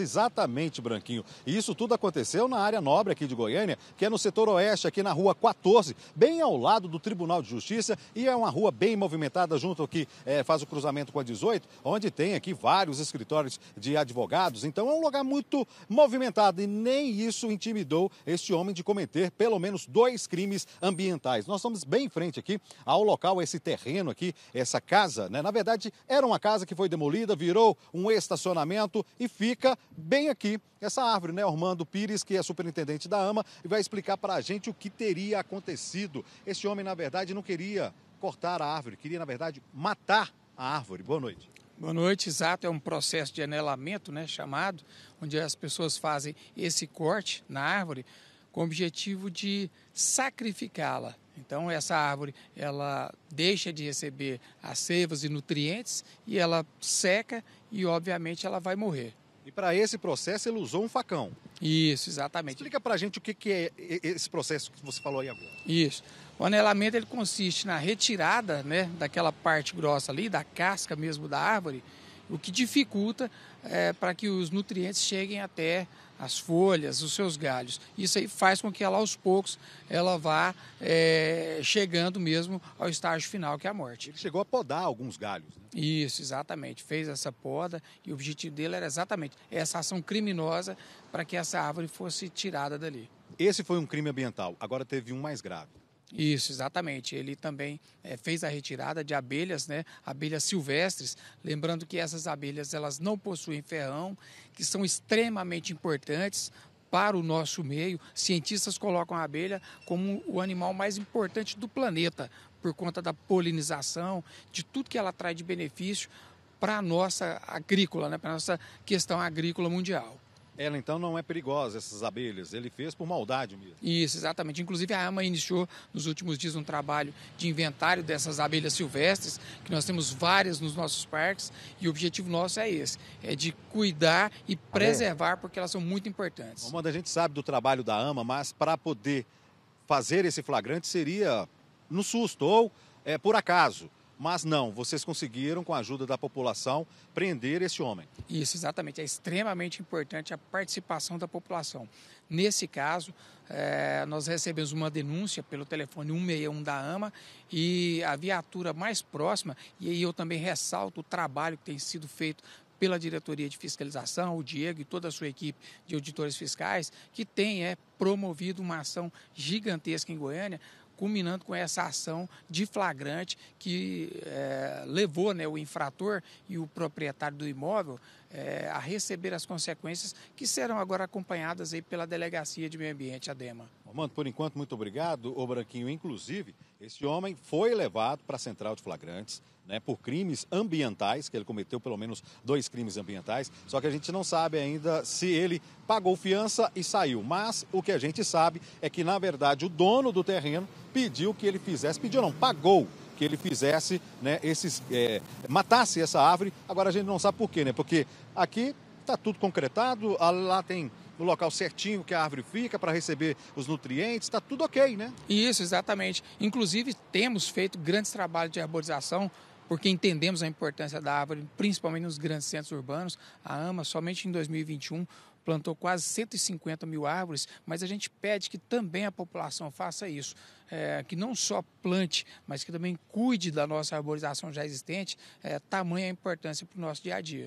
Exatamente, Branquinho. E isso tudo aconteceu na área nobre aqui de Goiânia, que é no setor oeste, aqui na rua 14, bem ao lado do Tribunal de Justiça, e é uma rua bem movimentada, junto que é, faz o cruzamento com a 18, onde tem aqui vários escritórios de advogados. Então é um lugar muito movimentado e nem isso intimidou este homem de cometer pelo menos dois crimes ambientais. Nós estamos bem em frente aqui ao local, esse terreno aqui, essa casa, né? Na verdade, era uma casa que foi demolida, virou um estacionamento e fica bem aqui essa árvore, né? Ormando Pires, que é superintendente da AMA, e vai explicar para a gente o que teria acontecido. Esse homem, na verdade, não queria cortar a árvore, queria, na verdade, matar a árvore. Boa noite. Boa noite, exato. É um processo de anelamento, né, chamado, onde as pessoas fazem esse corte na árvore com o objetivo de sacrificá-la. Então essa árvore ela deixa de receber as seivas e nutrientes e ela seca e obviamente ela vai morrer. E para esse processo ele usou um facão. Isso, exatamente. Explica para a gente o que, que é esse processo que você falou aí agora. Isso. O anelamento ele consiste na retirada né, daquela parte grossa ali, da casca mesmo da árvore, o que dificulta é, para que os nutrientes cheguem até as folhas, os seus galhos. Isso aí faz com que ela, aos poucos, ela vá é, chegando mesmo ao estágio final, que é a morte. Ele chegou a podar alguns galhos. Né? Isso, exatamente. Fez essa poda e o objetivo dele era exatamente essa ação criminosa para que essa árvore fosse tirada dali. Esse foi um crime ambiental. Agora teve um mais grave. Isso, exatamente. Ele também é, fez a retirada de abelhas, né, abelhas silvestres. Lembrando que essas abelhas elas não possuem ferrão, que são extremamente importantes para o nosso meio. Cientistas colocam a abelha como o animal mais importante do planeta por conta da polinização, de tudo que ela traz de benefício para a nossa agrícola, né, para a nossa questão agrícola mundial. Ela então não é perigosa, essas abelhas, ele fez por maldade mesmo. Isso, exatamente. Inclusive a AMA iniciou nos últimos dias um trabalho de inventário dessas abelhas silvestres, que nós temos várias nos nossos parques, e o objetivo nosso é esse, é de cuidar e ah, é? preservar, porque elas são muito importantes. Amanda, a gente sabe do trabalho da AMA, mas para poder fazer esse flagrante seria no susto ou é, por acaso. Mas não, vocês conseguiram, com a ajuda da população, prender esse homem. Isso, exatamente. É extremamente importante a participação da população. Nesse caso, é, nós recebemos uma denúncia pelo telefone 161 da AMA e a viatura mais próxima, e aí eu também ressalto o trabalho que tem sido feito pela diretoria de fiscalização, o Diego e toda a sua equipe de auditores fiscais, que tem é, promovido uma ação gigantesca em Goiânia, culminando com essa ação de flagrante que é, levou né, o infrator e o proprietário do imóvel é, a receber as consequências que serão agora acompanhadas aí pela Delegacia de Meio Ambiente, ADEMA. Romano, por enquanto, muito obrigado, o Branquinho. Inclusive, este homem foi levado para a central de flagrantes né, por crimes ambientais, que ele cometeu pelo menos dois crimes ambientais, só que a gente não sabe ainda se ele pagou fiança e saiu. Mas o que a gente sabe é que, na verdade, o dono do terreno pediu que ele fizesse, pediu não, pagou que ele fizesse, né, esses, é, matasse essa árvore. Agora a gente não sabe por quê, né? Porque aqui está tudo concretado, lá tem no local certinho que a árvore fica para receber os nutrientes, está tudo ok, né? Isso, exatamente. Inclusive, temos feito grandes trabalhos de arborização porque entendemos a importância da árvore, principalmente nos grandes centros urbanos. A AMA, somente em 2021, plantou quase 150 mil árvores, mas a gente pede que também a população faça isso, é, que não só plante, mas que também cuide da nossa arborização já existente, é, tamanha a importância para o nosso dia a dia.